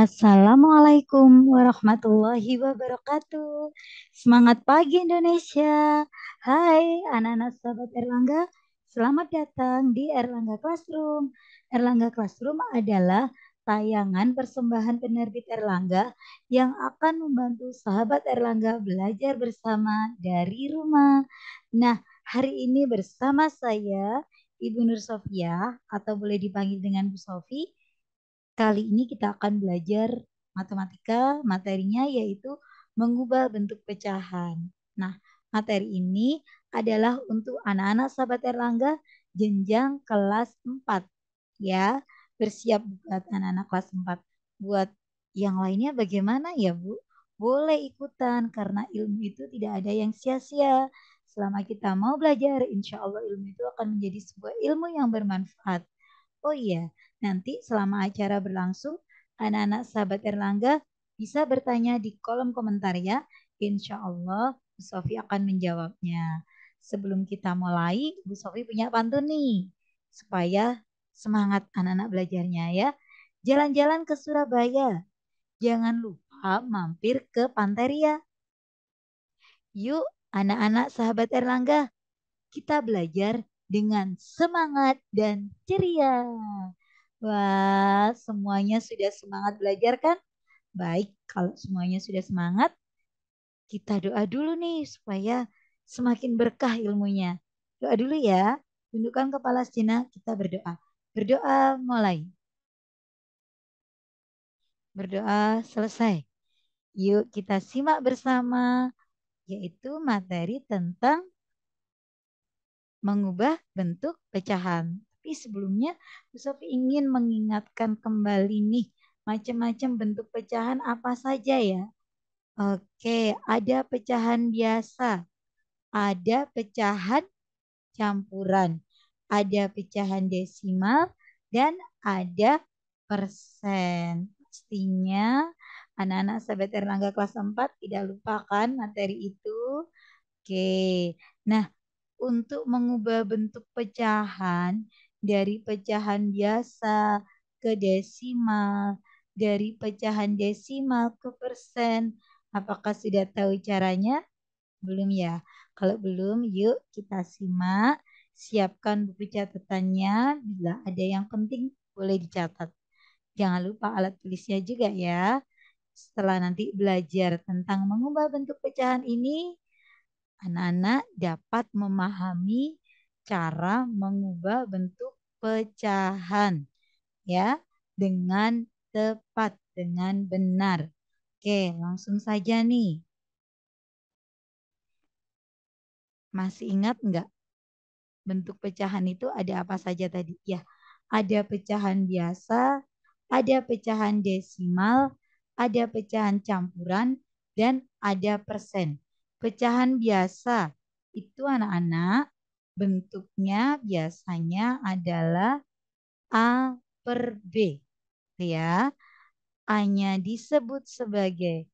Assalamualaikum warahmatullahi wabarakatuh. Semangat pagi Indonesia. Hai anak-anak sahabat Erlangga, selamat datang di Erlangga Classroom. Erlangga Classroom adalah tayangan persembahan penerbit Erlangga yang akan membantu sahabat Erlangga belajar bersama dari rumah. Nah, hari ini bersama saya Ibu Nur Sofia atau boleh dipanggil dengan Bu Sofi Kali ini kita akan belajar matematika, materinya yaitu mengubah bentuk pecahan. Nah, materi ini adalah untuk anak-anak sahabat Erlangga jenjang kelas 4. Ya, bersiap buat anak-anak kelas 4. Buat yang lainnya bagaimana ya Bu? Boleh ikutan karena ilmu itu tidak ada yang sia-sia. Selama kita mau belajar, insya Allah ilmu itu akan menjadi sebuah ilmu yang bermanfaat. Oh iya, nanti selama acara berlangsung, anak-anak sahabat Erlangga bisa bertanya di kolom komentar ya. Insya Allah, Bu Sofi akan menjawabnya. Sebelum kita mulai, Bu Sofi punya pantun nih. Supaya semangat anak-anak belajarnya ya. Jalan-jalan ke Surabaya. Jangan lupa mampir ke Panteria. Yuk, anak-anak sahabat Erlangga, kita belajar dengan semangat dan ceria. Wah, semuanya sudah semangat belajar kan? Baik, kalau semuanya sudah semangat, kita doa dulu nih supaya semakin berkah ilmunya. Doa dulu ya. Tundukkan kepala Cina kita berdoa. Berdoa mulai. Berdoa selesai. Yuk kita simak bersama yaitu materi tentang mengubah bentuk pecahan. Tapi sebelumnya, Bu Sofi ingin mengingatkan kembali nih macam-macam bentuk pecahan apa saja ya. Oke, ada pecahan biasa, ada pecahan campuran, ada pecahan desimal, dan ada persen. Pastinya anak-anak sahabat Erlangga kelas 4 tidak lupakan materi itu. Oke, nah untuk mengubah bentuk pecahan dari pecahan biasa ke desimal, dari pecahan desimal ke persen. Apakah sudah tahu caranya? Belum ya? Kalau belum, yuk kita simak. Siapkan buku catatannya. Bila ada yang penting, boleh dicatat. Jangan lupa alat tulisnya juga ya. Setelah nanti belajar tentang mengubah bentuk pecahan ini, anak-anak dapat memahami cara mengubah bentuk pecahan ya dengan tepat dengan benar. Oke, langsung saja nih. Masih ingat nggak bentuk pecahan itu ada apa saja tadi? Ya, ada pecahan biasa, ada pecahan desimal, ada pecahan campuran, dan ada persen. Pecahan biasa itu anak-anak bentuknya biasanya adalah A per B. Gitu ya. A-nya disebut sebagai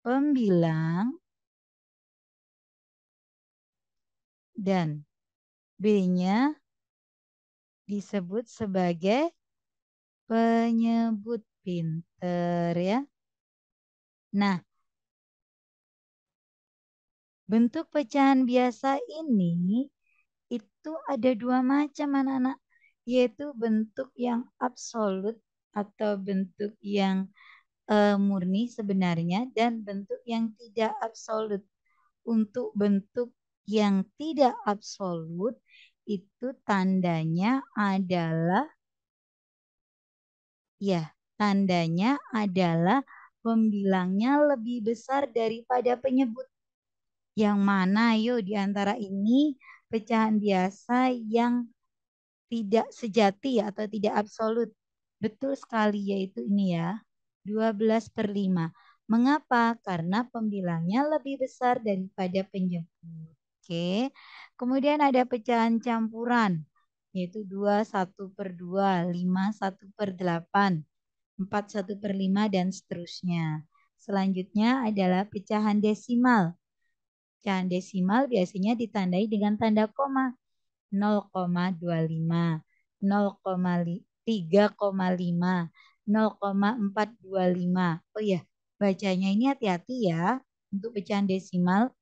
pembilang dan B-nya disebut sebagai penyebut pinter ya. Nah, Bentuk pecahan biasa ini itu ada dua macam anak-anak, yaitu bentuk yang absolut atau bentuk yang e, murni sebenarnya dan bentuk yang tidak absolut. Untuk bentuk yang tidak absolut itu tandanya adalah ya, tandanya adalah pembilangnya lebih besar daripada penyebut yang mana yo di antara ini pecahan biasa yang tidak sejati atau tidak absolut. Betul sekali yaitu ini ya. 12 per 5. Mengapa? Karena pembilangnya lebih besar daripada penjemput. Oke. Kemudian ada pecahan campuran. Yaitu 2, 1 per 2, 5, 1 per 8, 4, 1 per 5, dan seterusnya. Selanjutnya adalah pecahan desimal. Pecahan desimal biasanya ditandai dengan tanda koma. 0,25, 0,3,5, 0,425. Oh ya, bacanya ini hati-hati ya untuk pecahan desimal.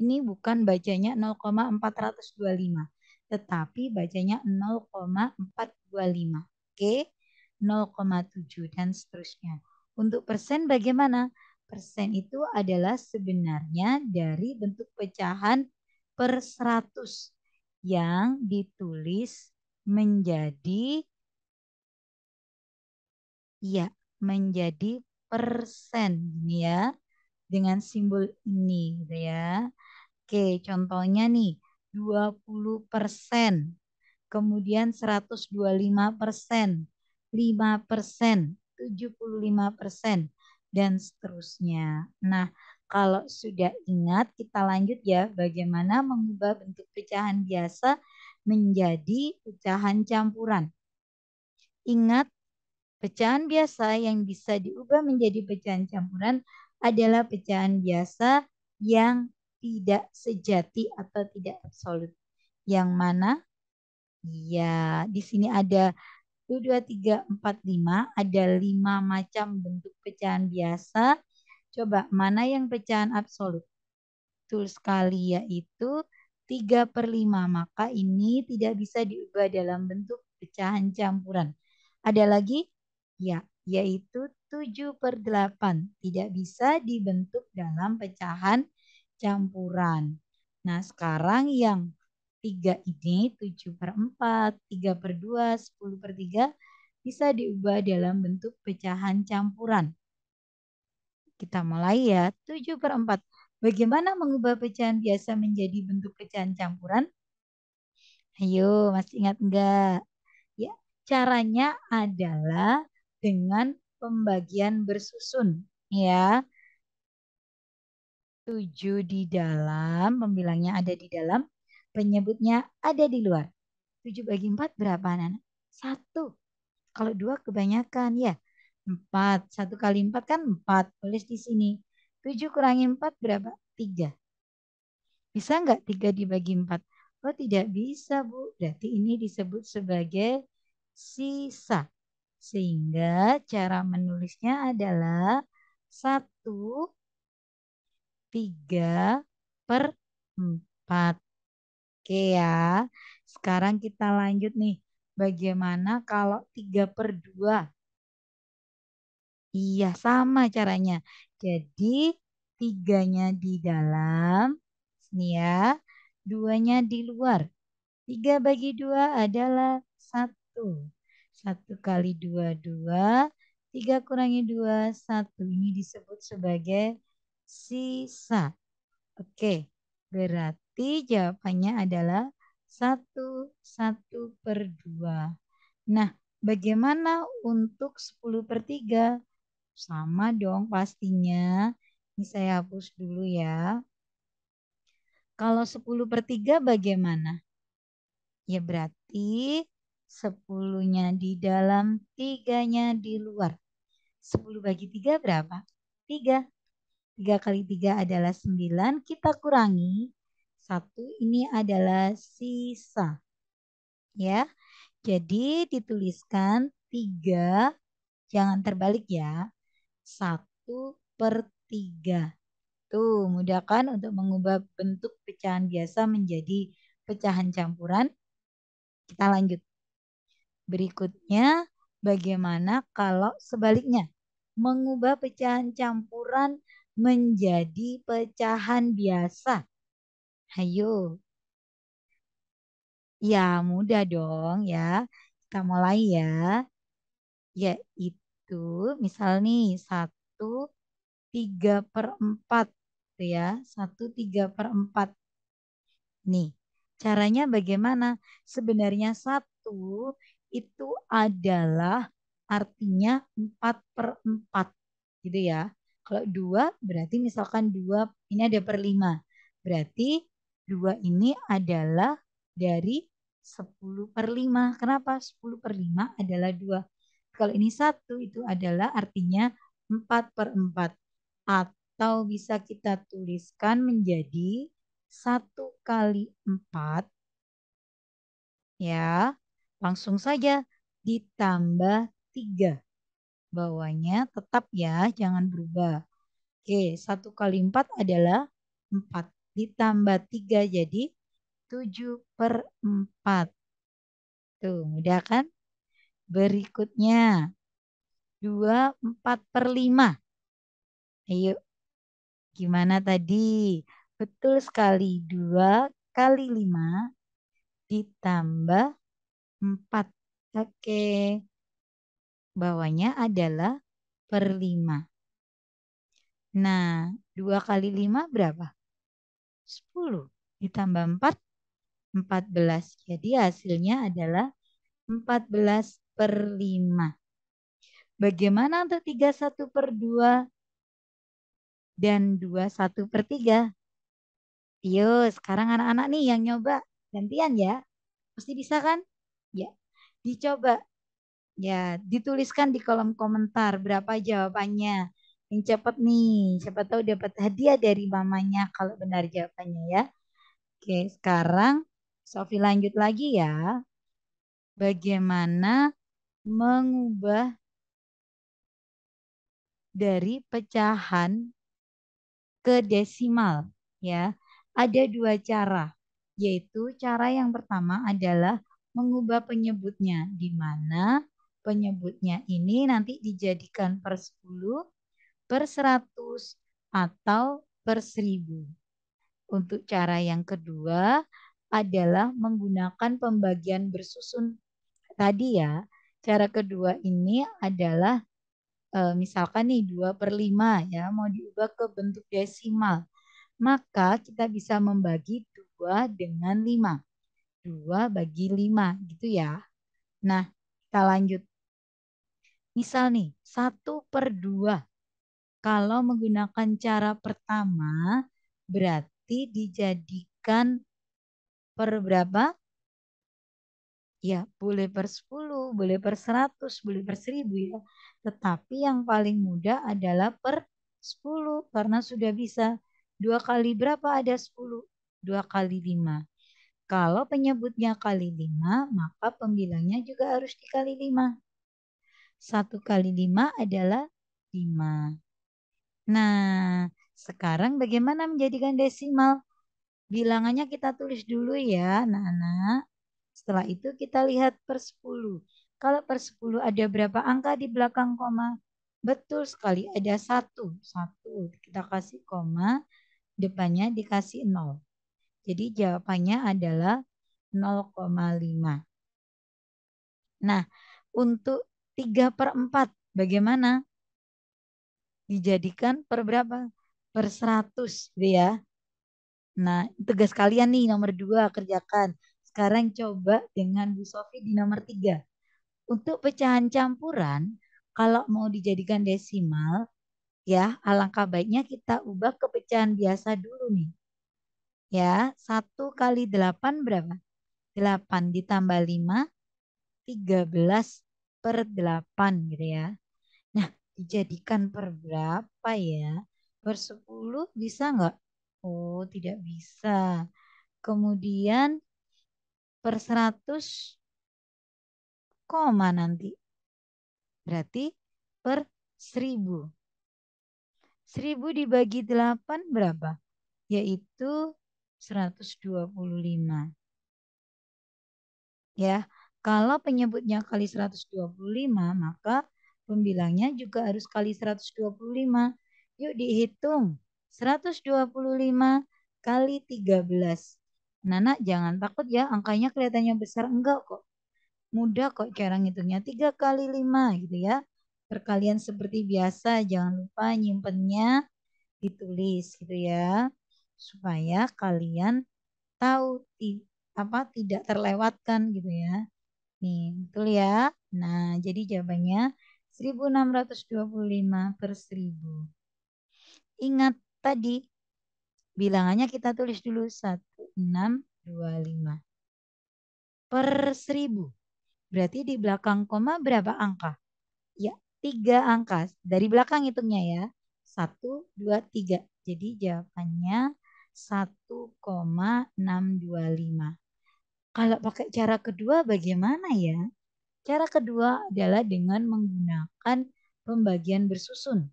Ini bukan bacanya 0,425, tetapi bacanya 0,425. Oke, 0,7 dan seterusnya. Untuk persen bagaimana? persen itu adalah sebenarnya dari bentuk pecahan per 100 yang ditulis menjadi ya menjadi persen ya dengan simbol ini gitu ya. Oke, contohnya nih 20 persen, kemudian 125 persen, 5 persen, 75 persen dan seterusnya. Nah, kalau sudah ingat, kita lanjut ya bagaimana mengubah bentuk pecahan biasa menjadi pecahan campuran. Ingat, pecahan biasa yang bisa diubah menjadi pecahan campuran adalah pecahan biasa yang tidak sejati atau tidak absolut. Yang mana? Ya, di sini ada 1, 2, 3, 4, 5. Ada 5 macam bentuk pecahan biasa. Coba, mana yang pecahan absolut? Betul sekali, yaitu 3 per 5. Maka ini tidak bisa diubah dalam bentuk pecahan campuran. Ada lagi? Ya, yaitu 7 per 8. Tidak bisa dibentuk dalam pecahan campuran. Nah, sekarang yang 3 ini, 7 per 4, 3 per 2, 10 per 3 bisa diubah dalam bentuk pecahan campuran. Kita mulai ya, 7 per 4. Bagaimana mengubah pecahan biasa menjadi bentuk pecahan campuran? Ayo, masih ingat enggak? Ya, caranya adalah dengan pembagian bersusun ya. 7 di dalam, pembilangnya ada di dalam penyebutnya ada di luar. 7 bagi 4 berapa anak? 1. Kalau 2 kebanyakan ya. 4. 1 kali 4 kan 4. Tulis di sini. 7 kurangi 4 berapa? 3. Bisa nggak 3 dibagi 4? Oh tidak bisa Bu. Berarti ini disebut sebagai sisa. Sehingga cara menulisnya adalah 1 3 per 4. Oke ya. Sekarang kita lanjut nih. Bagaimana kalau 3 per 2? Iya, sama caranya. Jadi, tiganya di dalam. Ini ya. Duanya di luar. 3 bagi 2 adalah 1. 1 kali 2, 2. 3 kurangi 2, 1. Ini disebut sebagai sisa. Oke, berat. Berarti jawabannya adalah 1, 1 per 2. Nah, bagaimana untuk 10 per 3? Sama dong pastinya. Ini saya hapus dulu ya. Kalau 10 per 3 bagaimana? Ya berarti 10-nya di dalam, 3-nya di luar. 10 bagi 3 berapa? 3. 3 kali 3 adalah 9. Kita kurangi satu ini adalah sisa. Ya. Jadi dituliskan tiga jangan terbalik ya. satu per tiga Tuh, mudahkan untuk mengubah bentuk pecahan biasa menjadi pecahan campuran? Kita lanjut. Berikutnya, bagaimana kalau sebaliknya? Mengubah pecahan campuran menjadi pecahan biasa. Ayo. Ya, mudah dong ya. Kita mulai ya. Yaitu misal nih 1 3 per 4. Tuh ya, 1 3 per 4. Nih, caranya bagaimana? Sebenarnya 1 itu adalah artinya 4 per 4. Gitu ya. Kalau 2 berarti misalkan 2, ini ada per 5. Berarti 2 ini adalah dari 10 per 5. Kenapa 10 per 5 adalah 2? Kalau ini 1 itu adalah artinya 4 per 4. Atau bisa kita tuliskan menjadi 1 kali 4. Ya, langsung saja ditambah 3. Bawahnya tetap ya, jangan berubah. Oke, 1 kali 4 adalah 4 ditambah 3 jadi 7 per 4. Tuh, mudah kan? Berikutnya 2, 4 per 5. Ayo, gimana tadi? Betul sekali, 2 kali 5 ditambah 4. Oke, bawahnya adalah per 5. Nah, 2 kali 5 berapa? 10 ditambah 4, 14. Jadi hasilnya adalah 14 per 5. Bagaimana untuk 3, 1 per 2 dan 2, 1 per 3? Yo, sekarang anak-anak nih yang nyoba. Gantian ya. Pasti bisa kan? Ya. Dicoba. Ya, dituliskan di kolom komentar berapa jawabannya yang cepat nih. Siapa tahu dapat hadiah dari mamanya kalau benar jawabannya ya. Oke, sekarang Sofi lanjut lagi ya. Bagaimana mengubah dari pecahan ke desimal ya. Ada dua cara, yaitu cara yang pertama adalah mengubah penyebutnya di mana penyebutnya ini nanti dijadikan per 10 per 100 atau per 1000. Untuk cara yang kedua adalah menggunakan pembagian bersusun tadi ya. Cara kedua ini adalah eh, misalkan nih 2 per 5 ya mau diubah ke bentuk desimal. Maka kita bisa membagi 2 dengan 5. 2 bagi 5 gitu ya. Nah kita lanjut. Misal nih 1 per 2 kalau menggunakan cara pertama, berarti dijadikan per berapa? Ya, boleh per 10, boleh per 100, boleh per 1000 ya. Tetapi yang paling mudah adalah per 10 karena sudah bisa. 2 kali berapa ada 10? 2 kali 5. Kalau penyebutnya kali 5, maka pembilangnya juga harus dikali 5. 1 kali 5 adalah 5. Nah, sekarang bagaimana menjadikan desimal? Bilangannya kita tulis dulu ya, anak-anak. Setelah itu kita lihat per 10. Kalau per 10 ada berapa angka di belakang koma? Betul sekali, ada satu. Satu, kita kasih koma, depannya dikasih nol. Jadi jawabannya adalah 0,5. Nah, untuk 3 per 4, bagaimana? dijadikan per berapa? Per seratus gitu ya. Nah, tugas kalian nih nomor dua kerjakan. Sekarang coba dengan Bu Sofi di nomor tiga. Untuk pecahan campuran, kalau mau dijadikan desimal, ya alangkah baiknya kita ubah ke pecahan biasa dulu nih. Ya, satu kali delapan berapa? delapan ditambah lima tiga belas per delapan gitu ya dijadikan per berapa ya? Per 10 bisa nggak? Oh, tidak bisa. Kemudian per 100 koma nanti. Berarti per 1000. 1000 dibagi 8 berapa? Yaitu 125. Ya, kalau penyebutnya kali 125 maka Pembilangnya juga harus kali 125. Yuk dihitung. 125 kali 13. Nana jangan takut ya, angkanya kelihatannya besar. Enggak kok. Mudah kok cara ngitungnya. 3 kali 5 gitu ya. Perkalian seperti biasa, jangan lupa nyimpennya ditulis gitu ya. Supaya kalian tahu apa tidak terlewatkan gitu ya. Nih, betul ya. Nah, jadi jawabannya 1625 per 1000. Ingat tadi bilangannya kita tulis dulu 1625 per 1000. Berarti di belakang koma berapa angka? Ya, tiga angka. Dari belakang hitungnya ya. 1, 2, 3. Jadi jawabannya 1,625. Kalau pakai cara kedua bagaimana ya? Cara kedua adalah dengan menggunakan pembagian bersusun.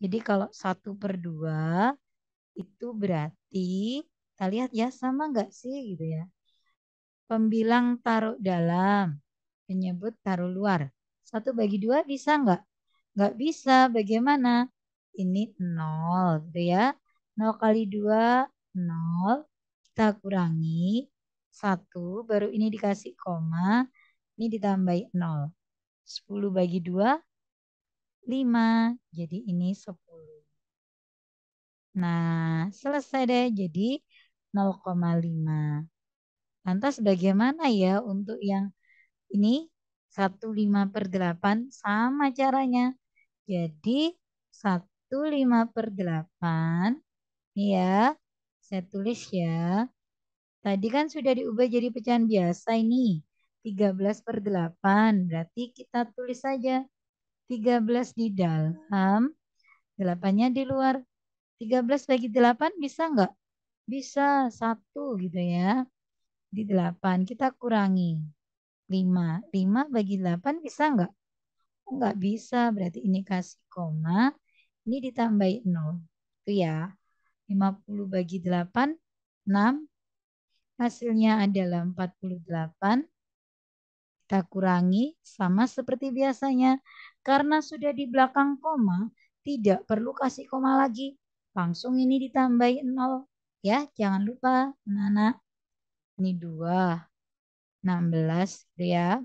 Jadi kalau satu per dua itu berarti kita lihat ya sama nggak sih gitu ya. Pembilang taruh dalam, penyebut taruh luar. Satu bagi dua bisa nggak? Nggak bisa. Bagaimana? Ini nol gitu ya. Nol kali dua nol. Kita kurangi satu. Baru ini dikasih koma ini ditambah 0. 10 bagi 2, 5. Jadi ini 10. Nah, selesai deh. Jadi 0,5. Lantas bagaimana ya untuk yang ini 15 per 8 sama caranya. Jadi 15 per 8. Ini ya, saya tulis ya. Tadi kan sudah diubah jadi pecahan biasa ini. 13 per 8. Berarti kita tulis saja 13 di dalam, 8-nya di luar. 13 bagi 8 bisa nggak? Bisa, 1 gitu ya. Di 8 kita kurangi 5. 5 bagi 8 bisa nggak? Nggak bisa, berarti ini kasih koma, ini ditambah 0. Itu ya, 50 bagi 8, 6. Hasilnya adalah 48. 48 kita kurangi sama seperti biasanya. Karena sudah di belakang koma, tidak perlu kasih koma lagi. Langsung ini ditambahi 0. Ya, jangan lupa anak-anak. Ini 2, 16 ya.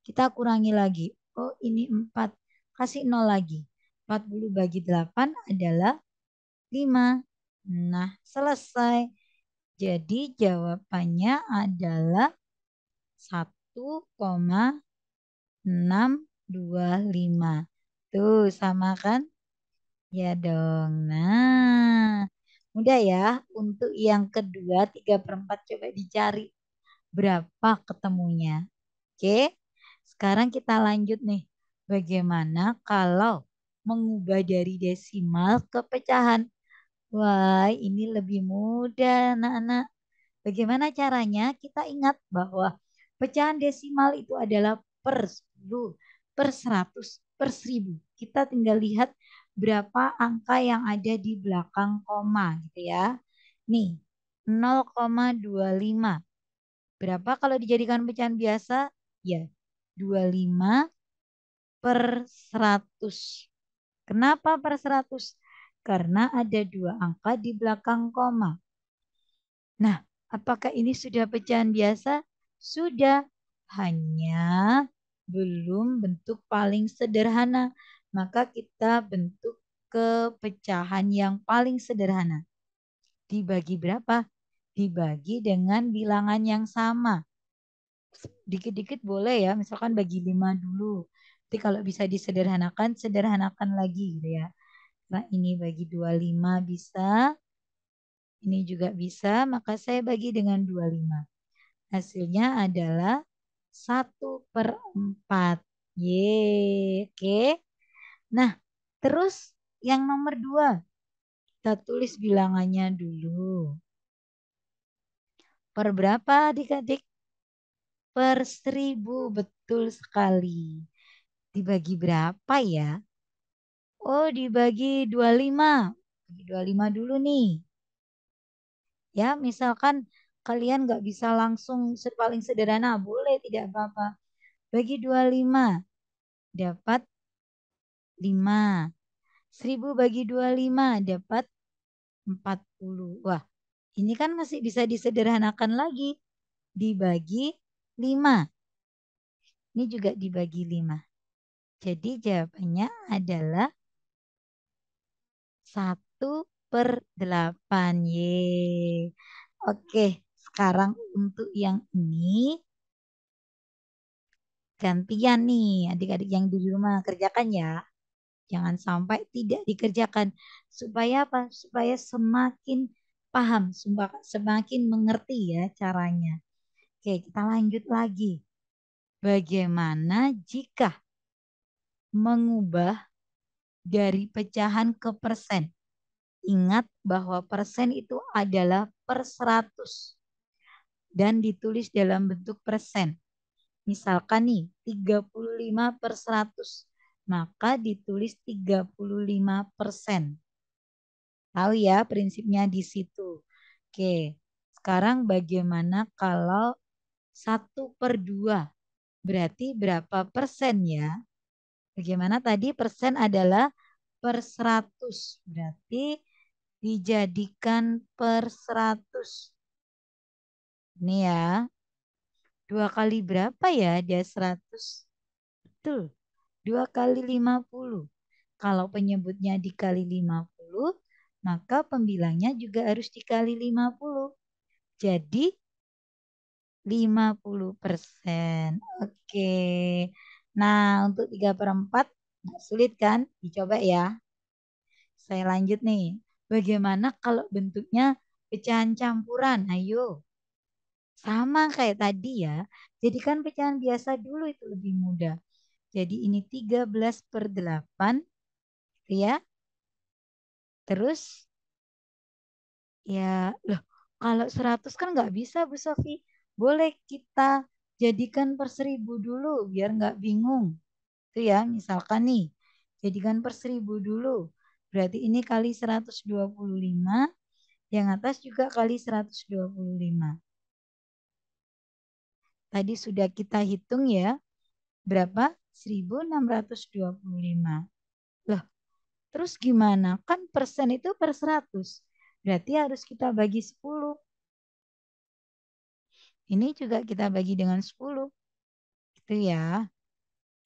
Kita kurangi lagi. Oh, ini 4. Kasih 0 lagi. 40 bagi 8 adalah 5. Nah, selesai. Jadi jawabannya adalah 1 1,625. Tuh, sama kan? Ya dong. Nah, mudah ya. Untuk yang kedua, 3 per 4 coba dicari. Berapa ketemunya? Oke, sekarang kita lanjut nih. Bagaimana kalau mengubah dari desimal ke pecahan? Wah, ini lebih mudah anak-anak. Bagaimana caranya? Kita ingat bahwa Pecahan desimal itu adalah per 10, per 100, per 1000. Kita tinggal lihat berapa angka yang ada di belakang koma gitu ya. Nih, 0,25. Berapa kalau dijadikan pecahan biasa? Ya, 25 per 100. Kenapa per 100? Karena ada dua angka di belakang koma. Nah, apakah ini sudah pecahan biasa? Sudah, hanya belum bentuk paling sederhana. Maka kita bentuk kepecahan yang paling sederhana. Dibagi berapa? Dibagi dengan bilangan yang sama. Dikit-dikit boleh ya, misalkan bagi lima dulu. Nanti kalau bisa disederhanakan, sederhanakan lagi gitu ya. Nah, ini bagi dua lima bisa. Ini juga bisa, maka saya bagi dengan dua lima Hasilnya adalah satu per empat oke. Nah, terus yang nomor dua Kita tulis bilangannya dulu. Per berapa adik-adik? Per seribu betul sekali. Dibagi berapa ya? Oh, dibagi 25. Bagi 25 dulu nih. Ya, misalkan kalian nggak bisa langsung paling sederhana, boleh tidak apa-apa. Bagi 25 dapat 5. 1000 bagi 25 dapat 40. Wah, ini kan masih bisa disederhanakan lagi. Dibagi 5. Ini juga dibagi 5. Jadi jawabannya adalah 1 per 8. ye Oke, okay. Sekarang untuk yang ini gantian nih adik-adik yang di rumah kerjakan ya. Jangan sampai tidak dikerjakan supaya apa? Supaya semakin paham, semakin mengerti ya caranya. Oke, kita lanjut lagi. Bagaimana jika mengubah dari pecahan ke persen? Ingat bahwa persen itu adalah per seratus dan ditulis dalam bentuk persen. Misalkan nih 35 per 100, maka ditulis 35 persen. Tahu ya prinsipnya di situ. Oke, sekarang bagaimana kalau 1 per 2? Berarti berapa persen ya? Bagaimana tadi persen adalah per 100. Berarti dijadikan per 100. Ini ya. Dua kali berapa ya? Dia 100. Betul. Dua kali lima puluh Kalau penyebutnya dikali lima puluh maka pembilangnya juga harus dikali lima puluh Jadi lima puluh persen. Oke. Nah, untuk tiga per 4, sulit kan? Dicoba ya. Saya lanjut nih. Bagaimana kalau bentuknya pecahan campuran? Ayo. Sama kayak tadi ya, jadikan pecahan biasa dulu itu lebih mudah. Jadi ini 13 per 8, gitu ya. Terus, ya loh, kalau 100 kan nggak bisa Bu Sofi. Boleh kita jadikan per seribu dulu biar nggak bingung. Itu ya, misalkan nih, jadikan per seribu dulu. Berarti ini kali 125, yang atas juga kali 125. Tadi sudah kita hitung ya. Berapa? 1625. Loh, terus gimana? Kan persen itu per 100. Berarti harus kita bagi 10. Ini juga kita bagi dengan 10. Itu ya.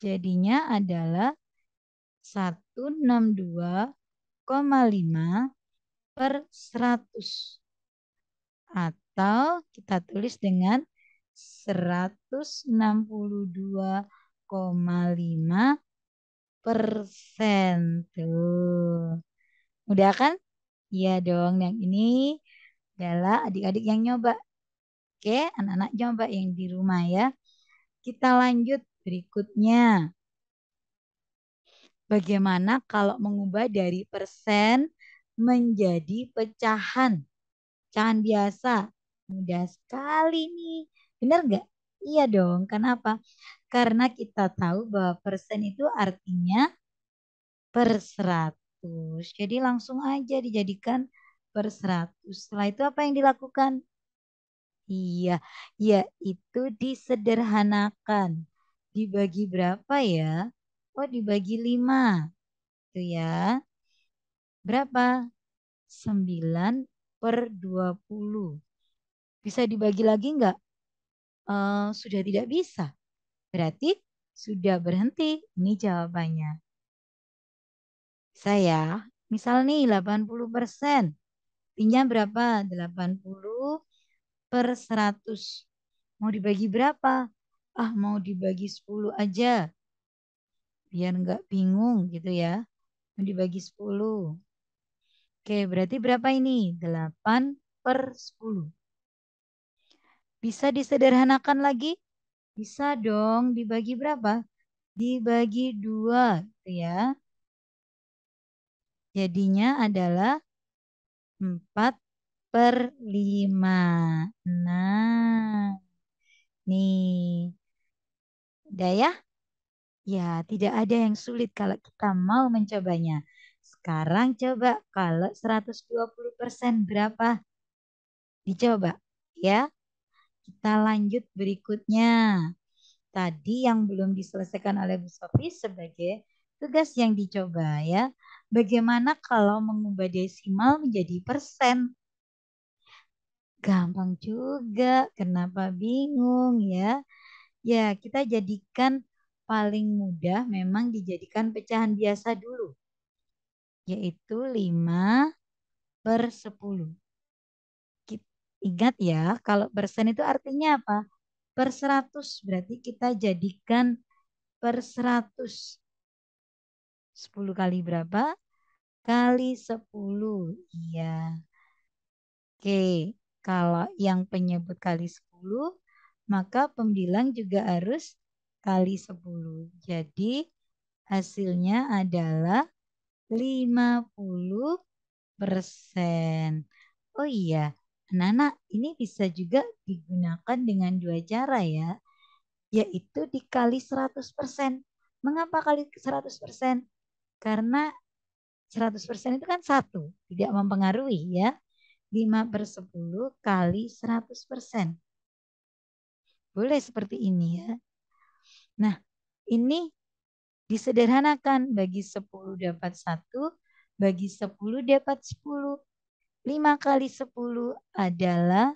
Jadinya adalah 162,5 per 100. Atau kita tulis dengan 162,5 persen. Tuh. Mudah kan? Iya dong. Yang ini adalah adik-adik yang nyoba. Oke, anak-anak nyoba yang di rumah ya. Kita lanjut berikutnya. Bagaimana kalau mengubah dari persen menjadi pecahan? Pecahan biasa. Mudah sekali nih Benar nggak? Iya dong. Kenapa? Karena kita tahu bahwa persen itu artinya per seratus Jadi langsung aja dijadikan per seratus Setelah itu apa yang dilakukan? Iya, yaitu disederhanakan. Dibagi berapa ya? Oh, dibagi lima Itu ya. Berapa? sembilan per dua puluh Bisa dibagi lagi enggak? uh, sudah tidak bisa. Berarti sudah berhenti. Ini jawabannya. Saya, misal nih 80 persen. Artinya berapa? 80 per 100. Mau dibagi berapa? Ah, mau dibagi 10 aja. Biar nggak bingung gitu ya. Mau dibagi 10. Oke, berarti berapa ini? 8 per 10. Bisa disederhanakan lagi? Bisa dong, dibagi berapa? Dibagi dua, gitu ya. Jadinya adalah 4 per 5. Nah, nih. Udah ya? Ya, tidak ada yang sulit kalau kita mau mencobanya. Sekarang coba kalau 120% berapa? Dicoba ya. Kita lanjut berikutnya. Tadi yang belum diselesaikan oleh Bu Sofi sebagai tugas yang dicoba ya. Bagaimana kalau mengubah desimal menjadi persen? Gampang juga, kenapa bingung ya? Ya, kita jadikan paling mudah memang dijadikan pecahan biasa dulu. Yaitu 5 per 10. Ingat ya, kalau persen itu artinya apa? Per 100 berarti kita jadikan per 100. 10 kali berapa? Kali sepuluh Iya. Oke, kalau yang penyebut kali sepuluh maka pembilang juga harus kali sepuluh Jadi hasilnya adalah lima puluh persen. Oh iya, Nana, ini bisa juga digunakan dengan dua cara ya, yaitu dikali 100%. Mengapa kali 100%? Karena 100% itu kan satu, tidak mempengaruhi ya. 5 per 10 kali 100%. Boleh seperti ini ya. Nah, ini disederhanakan bagi 10 dapat 1, bagi 10 dapat 10, 5 kali 10 adalah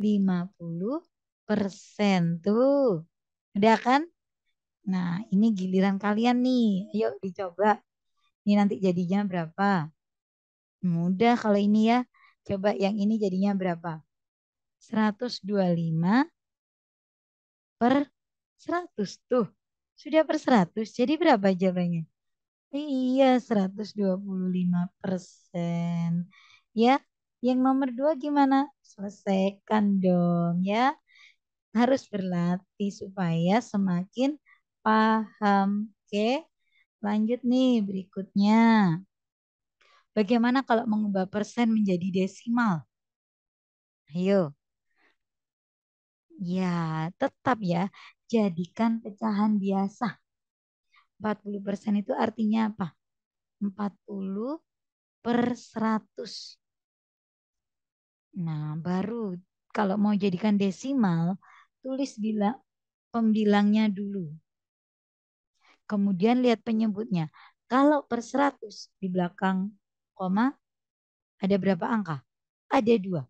50 persen. Tuh, udah kan? Nah, ini giliran kalian nih. ayo dicoba. Ini nanti jadinya berapa? Mudah kalau ini ya. Coba yang ini jadinya berapa? 125 per 100. Tuh, sudah per 100. Jadi berapa jawabannya? Iya, 125 persen ya. Yang nomor dua gimana? Selesaikan dong ya. Harus berlatih supaya semakin paham. Oke, lanjut nih berikutnya. Bagaimana kalau mengubah persen menjadi desimal? Ayo. Ya, tetap ya. Jadikan pecahan biasa. 40% itu artinya apa? 40 per 100. Nah, baru kalau mau jadikan desimal, tulis bilang pembilangnya dulu. Kemudian lihat penyebutnya. Kalau per 100 di belakang koma, ada berapa angka? Ada dua.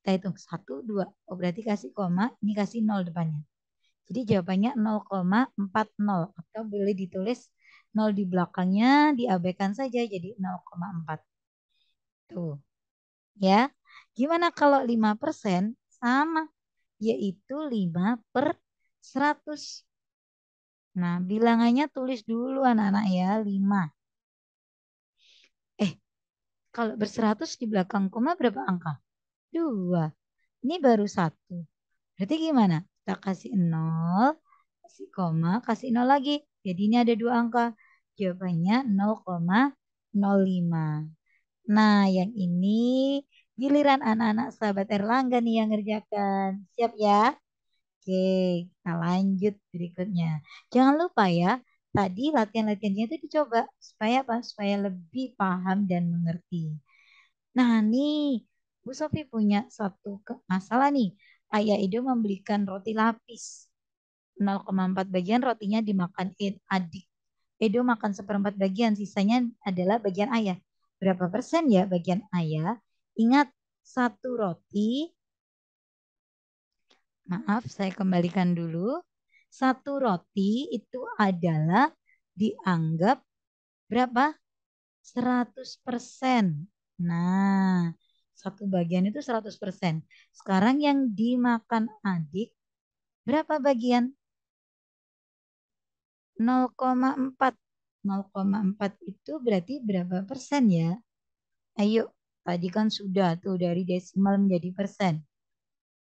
Kita hitung. Satu, dua. Oh, berarti kasih koma, ini kasih nol depannya. Jadi jawabannya 0,40 atau boleh ditulis nol di belakangnya diabaikan saja jadi 0,4. Tuh. Ya. Gimana kalau 5% sama, yaitu 5 per 100. Nah, bilangannya tulis dulu anak-anak ya, 5. Eh, kalau ber-100 di belakang koma berapa angka? 2. Ini baru 1. Berarti gimana? Kita kasih 0, kasih koma, kasih 0 lagi. Jadi ini ada dua angka. Jawabannya 0,05. Nah, yang ini Giliran anak-anak sahabat Erlangga nih yang ngerjakan. Siap ya? Oke, kita lanjut berikutnya. Jangan lupa ya, tadi latihan-latihannya itu dicoba supaya apa? Supaya lebih paham dan mengerti. Nah, nih Bu Sofi punya satu masalah nih. Ayah Edo membelikan roti lapis. 0,4 bagian rotinya dimakan adik. Edo makan seperempat bagian, sisanya adalah bagian ayah. Berapa persen ya bagian ayah? Ingat, satu roti, maaf saya kembalikan dulu, satu roti itu adalah dianggap berapa? 100%. Nah, satu bagian itu 100%. Sekarang yang dimakan adik berapa bagian? 0,4. 0,4 itu berarti berapa persen ya? Ayo Tadi kan sudah tuh dari desimal menjadi persen.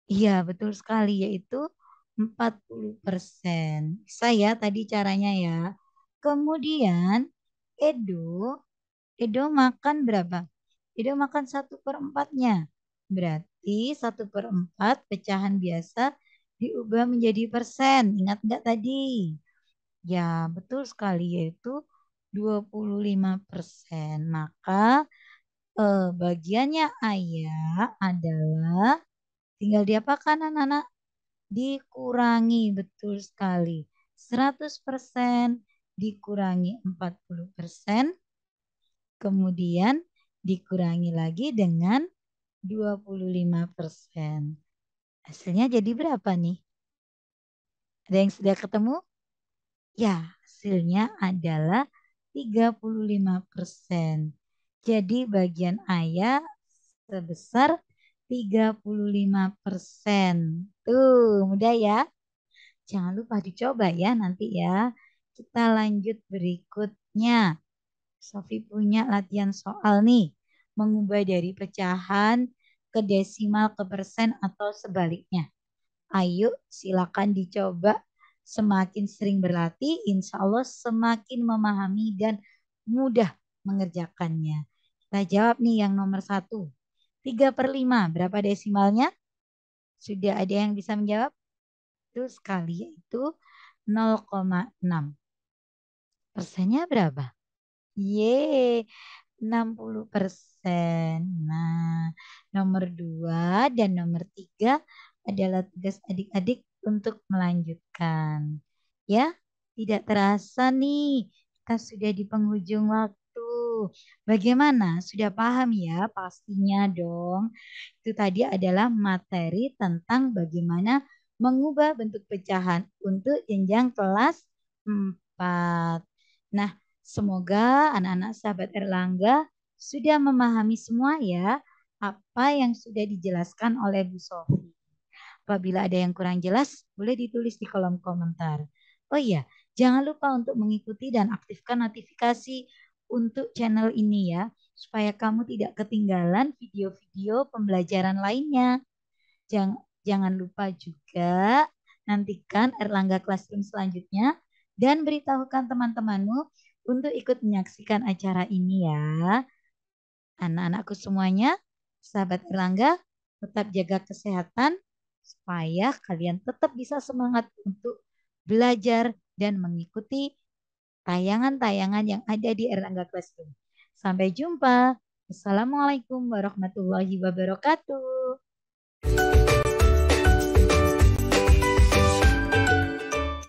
Iya, betul sekali yaitu 40 persen. Saya tadi caranya ya. Kemudian Edo, Edo makan berapa? Edo makan satu per empatnya. Berarti satu per empat pecahan biasa diubah menjadi persen. Ingat nggak tadi? Ya, betul sekali yaitu 25 persen. Maka e, bagiannya ayah adalah tinggal diapakan anak-anak? Dikurangi, betul sekali. 100% dikurangi 40%, kemudian dikurangi lagi dengan 25%. Hasilnya jadi berapa nih? Ada yang sudah ketemu? Ya, hasilnya adalah 35% jadi bagian ayah sebesar 35%. Tuh, mudah ya. Jangan lupa dicoba ya nanti ya. Kita lanjut berikutnya. Sofi punya latihan soal nih. Mengubah dari pecahan ke desimal ke persen atau sebaliknya. Ayo silakan dicoba. Semakin sering berlatih, insya Allah semakin memahami dan mudah mengerjakannya. Kita nah, jawab nih yang nomor satu. tiga per lima berapa desimalnya? Sudah ada yang bisa menjawab? Itu sekali, yaitu 0,6. Persennya berapa? Ye, 60 persen. Nah, nomor dua dan nomor tiga adalah tugas adik-adik untuk melanjutkan. Ya, tidak terasa nih, kita sudah di penghujung waktu Bagaimana? Sudah paham ya? Pastinya dong. Itu tadi adalah materi tentang bagaimana mengubah bentuk pecahan untuk jenjang kelas 4. Nah, semoga anak-anak sahabat Erlangga sudah memahami semua ya apa yang sudah dijelaskan oleh Bu Sofi. Apabila ada yang kurang jelas, boleh ditulis di kolom komentar. Oh iya, jangan lupa untuk mengikuti dan aktifkan notifikasi untuk channel ini ya, supaya kamu tidak ketinggalan video-video pembelajaran lainnya. Jangan, jangan lupa juga nantikan Erlangga Classroom selanjutnya dan beritahukan teman-temanmu untuk ikut menyaksikan acara ini ya. Anak-anakku semuanya, sahabat Erlangga, tetap jaga kesehatan supaya kalian tetap bisa semangat untuk belajar dan mengikuti tayangan-tayangan yang ada di Erlangga Classroom. Sampai jumpa. Assalamualaikum warahmatullahi wabarakatuh.